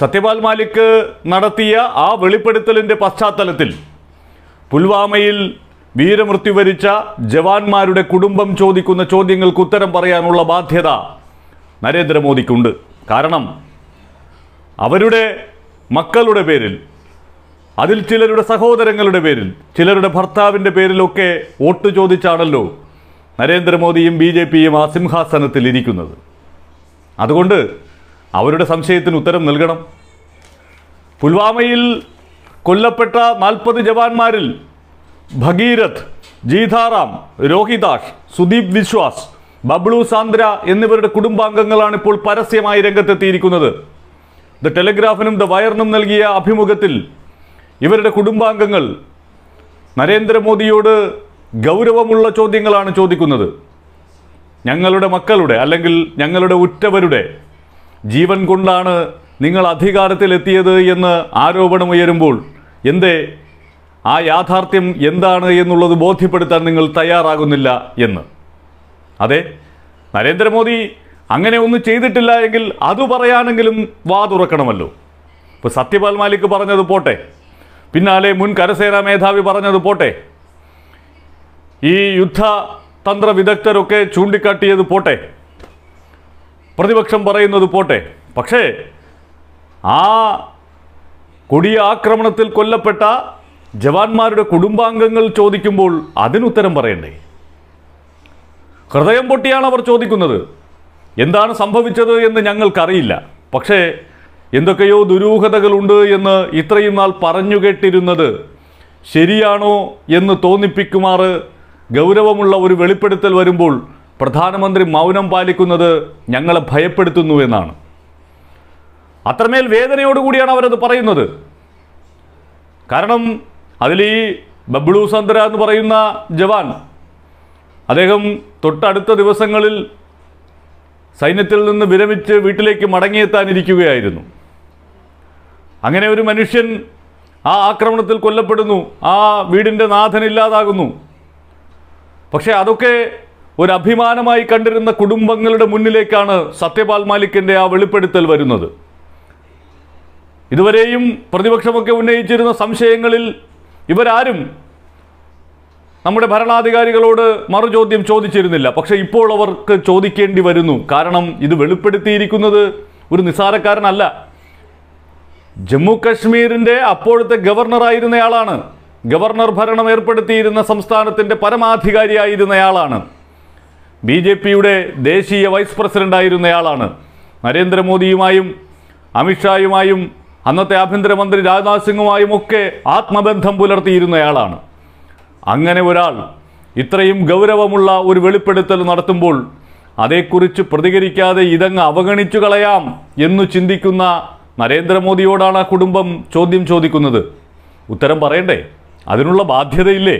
സത്യപാൽ മാലിക് നടത്തിയ ആ വെളിപ്പെടുത്തലിൻ്റെ പശ്ചാത്തലത്തിൽ പുൽവാമയിൽ വീരമൃത്യു വരിച്ച ജവാന്മാരുടെ കുടുംബം ചോദിക്കുന്ന ചോദ്യങ്ങൾക്ക് ഉത്തരം പറയാനുള്ള ബാധ്യത നരേന്ദ്രമോദിക്കുണ്ട് കാരണം അവരുടെ മക്കളുടെ പേരിൽ അതിൽ ചിലരുടെ സഹോദരങ്ങളുടെ പേരിൽ ചിലരുടെ ഭർത്താവിൻ്റെ പേരിലൊക്കെ വോട്ട് ചോദിച്ചാണല്ലോ നരേന്ദ്രമോദിയും ബി ജെ പിയും ആ സിംഹാസനത്തിൽ ഇരിക്കുന്നത് അതുകൊണ്ട് അവരുടെ സംശയത്തിന് ഉത്തരം നൽകണം പുൽവാമയിൽ കൊല്ലപ്പെട്ട നാൽപ്പത് ജവാന്മാരിൽ ഭഗീരഥ് ജീതാറാം രോഹിതാഷ് സുദീപ് വിശ്വാസ് ബബ്ലു സാന്ദ്ര എന്നിവരുടെ കുടുംബാംഗങ്ങളാണ് ഇപ്പോൾ പരസ്യമായി രംഗത്തെത്തിയിരിക്കുന്നത് ദ ടെലിഗ്രാഫിനും ദ വയറിനും നൽകിയ അഭിമുഖത്തിൽ ഇവരുടെ കുടുംബാംഗങ്ങൾ നരേന്ദ്രമോദിയോട് ഗൗരവമുള്ള ചോദ്യങ്ങളാണ് ചോദിക്കുന്നത് ഞങ്ങളുടെ മക്കളുടെ അല്ലെങ്കിൽ ഞങ്ങളുടെ ഉറ്റവരുടെ ജീവൻ കൊണ്ടാണ് നിങ്ങൾ അധികാരത്തിലെത്തിയത് എന്ന് ആരോപണമുയരുമ്പോൾ എന്തേ ആ യാഥാർത്ഥ്യം എന്താണ് എന്നുള്ളത് ബോധ്യപ്പെടുത്താൻ നിങ്ങൾ തയ്യാറാകുന്നില്ല എന്ന് അതെ നരേന്ദ്രമോദി അങ്ങനെ ഒന്നും ചെയ്തിട്ടില്ല എങ്കിൽ അത് പറയാനെങ്കിലും വാതുറക്കണമല്ലോ ഇപ്പോൾ സത്യപാൽ മാലിക് പറഞ്ഞത് പോട്ടെ പിന്നാലെ മുൻ കരസേനാ മേധാവി പറഞ്ഞത് പോട്ടെ ഈ യുദ്ധതന്ത്ര വിദഗ്ധരൊക്കെ ചൂണ്ടിക്കാട്ടിയത് പോട്ടെ പ്രതിപക്ഷം പറയുന്നത് പോട്ടെ പക്ഷേ ആ കൊടിയ ആക്രമണത്തിൽ കൊല്ലപ്പെട്ട ജവാന്മാരുടെ കുടുംബാംഗങ്ങൾ ചോദിക്കുമ്പോൾ അതിനുത്തരം പറയണ്ടേ ഹൃദയം പൊട്ടിയാണ് അവർ ചോദിക്കുന്നത് എന്താണ് സംഭവിച്ചത് എന്ന് ഞങ്ങൾക്കറിയില്ല പക്ഷേ എന്തൊക്കെയോ ദുരൂഹതകളുണ്ട് എന്ന് ഇത്രയും നാൾ പറഞ്ഞു കേട്ടിരുന്നത് ശരിയാണോ എന്ന് തോന്നിപ്പിക്കുമാറ് ഗൗരവമുള്ള ഒരു വെളിപ്പെടുത്തൽ വരുമ്പോൾ പ്രധാനമന്ത്രി മൗനം പാലിക്കുന്നത് ഞങ്ങളെ ഭയപ്പെടുത്തുന്നു എന്നാണ് അത്രമേൽ വേദനയോടുകൂടിയാണ് അവരത് പറയുന്നത് കാരണം അതിൽ ഈ ബബ്ലു സന്ദ്ര എന്ന് പറയുന്ന ജവാൻ അദ്ദേഹം തൊട്ടടുത്ത ദിവസങ്ങളിൽ സൈന്യത്തിൽ നിന്ന് വിരമിച്ച് വീട്ടിലേക്ക് മടങ്ങിയെത്താനിരിക്കുകയായിരുന്നു അങ്ങനെ ഒരു മനുഷ്യൻ ആ ആക്രമണത്തിൽ കൊല്ലപ്പെടുന്നു ആ വീടിൻ്റെ നാഥനില്ലാതാകുന്നു പക്ഷേ അതൊക്കെ ഒരു അഭിമാനമായി കണ്ടിരുന്ന കുടുംബങ്ങളുടെ മുന്നിലേക്കാണ് സത്യപാൽ മാലിക്കിൻ്റെ ആ വെളിപ്പെടുത്തൽ വരുന്നത് ഇതുവരെയും പ്രതിപക്ഷമൊക്കെ ഉന്നയിച്ചിരുന്ന സംശയങ്ങളിൽ ഇവരാരും നമ്മുടെ ഭരണാധികാരികളോട് മറുചോദ്യം ചോദിച്ചിരുന്നില്ല പക്ഷെ ഇപ്പോൾ അവർക്ക് ചോദിക്കേണ്ടി വരുന്നു കാരണം ഇത് വെളിപ്പെടുത്തിയിരിക്കുന്നത് ഒരു നിസ്സാരക്കാരനല്ല ജമ്മു കശ്മീരിൻ്റെ അപ്പോഴത്തെ ഗവർണറായിരുന്നയാളാണ് ഗവർണർ ഭരണം ഏർപ്പെടുത്തിയിരുന്ന സംസ്ഥാനത്തിൻ്റെ പരമാധികാരിയായിരുന്നയാളാണ് ബി ജെ പിയുടെ ദേശീയ വൈസ് പ്രസിഡൻ്റായിരുന്നയാളാണ് നരേന്ദ്രമോദിയുമായും അമിത്ഷായുമായും അന്നത്തെ ആഭ്യന്തരമന്ത്രി രാജ്നാഥ് സിംഗുമായും ഒക്കെ ആത്മബന്ധം പുലർത്തിയിരുന്നയാളാണ് അങ്ങനെ ഒരാൾ ഇത്രയും ഗൗരവമുള്ള ഒരു വെളിപ്പെടുത്തൽ നടത്തുമ്പോൾ അതേക്കുറിച്ച് പ്രതികരിക്കാതെ ഇതങ്ങ് അവഗണിച്ചു കളയാം എന്നു ചിന്തിക്കുന്ന നരേന്ദ്രമോദിയോടാണ് ആ കുടുംബം ചോദ്യം ചോദിക്കുന്നത് ഉത്തരം പറയണ്ടേ അതിനുള്ള ബാധ്യതയില്ലേ